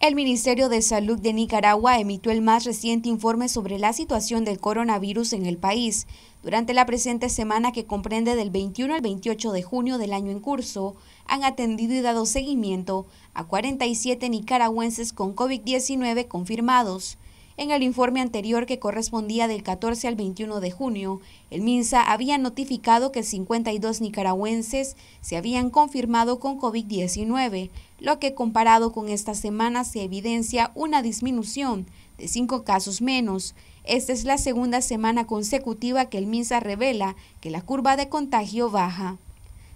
El Ministerio de Salud de Nicaragua emitió el más reciente informe sobre la situación del coronavirus en el país. Durante la presente semana que comprende del 21 al 28 de junio del año en curso, han atendido y dado seguimiento a 47 nicaragüenses con COVID-19 confirmados. En el informe anterior que correspondía del 14 al 21 de junio, el MINSA había notificado que 52 nicaragüenses se habían confirmado con COVID-19, lo que comparado con esta semana se evidencia una disminución de cinco casos menos. Esta es la segunda semana consecutiva que el MINSA revela que la curva de contagio baja.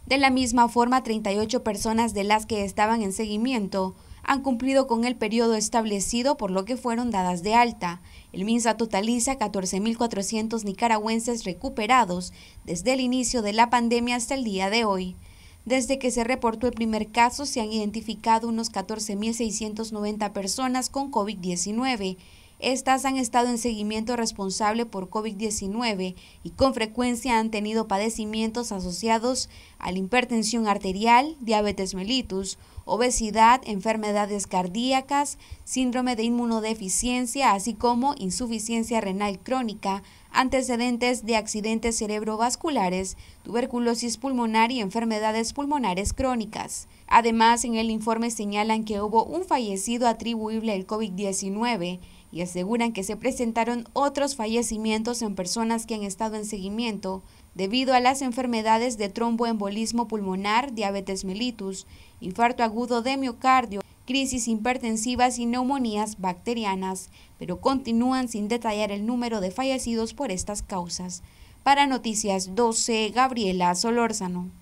De la misma forma, 38 personas de las que estaban en seguimiento han cumplido con el periodo establecido por lo que fueron dadas de alta. El MINSA totaliza 14.400 nicaragüenses recuperados desde el inicio de la pandemia hasta el día de hoy. Desde que se reportó el primer caso se han identificado unos 14.690 personas con COVID-19 estas han estado en seguimiento responsable por COVID-19 y con frecuencia han tenido padecimientos asociados a la hipertensión arterial, diabetes mellitus, obesidad, enfermedades cardíacas, síndrome de inmunodeficiencia, así como insuficiencia renal crónica, antecedentes de accidentes cerebrovasculares, tuberculosis pulmonar y enfermedades pulmonares crónicas. Además, en el informe señalan que hubo un fallecido atribuible al COVID-19 y aseguran que se presentaron otros fallecimientos en personas que han estado en seguimiento debido a las enfermedades de tromboembolismo pulmonar, diabetes mellitus, infarto agudo de miocardio, crisis hipertensivas y neumonías bacterianas, pero continúan sin detallar el número de fallecidos por estas causas. Para Noticias 12, Gabriela Solórzano.